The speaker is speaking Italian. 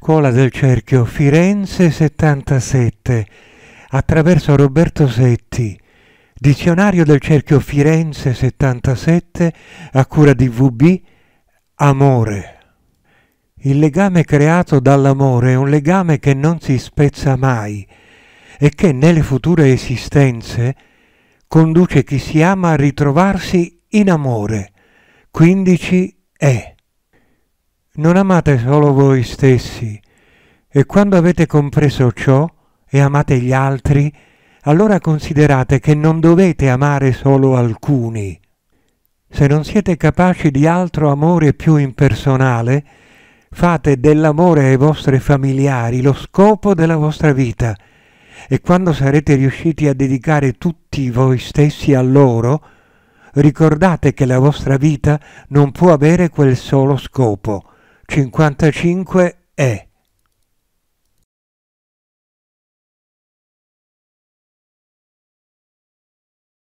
Scuola del Cerchio Firenze 77 attraverso Roberto Setti Dizionario del Cerchio Firenze 77 a cura di VB Amore Il legame creato dall'amore è un legame che non si spezza mai e che nelle future esistenze conduce chi si ama a ritrovarsi in amore. 15 e non amate solo voi stessi, e quando avete compreso ciò e amate gli altri, allora considerate che non dovete amare solo alcuni. Se non siete capaci di altro amore più impersonale, fate dell'amore ai vostri familiari lo scopo della vostra vita e quando sarete riusciti a dedicare tutti voi stessi a loro, ricordate che la vostra vita non può avere quel solo scopo, 55 e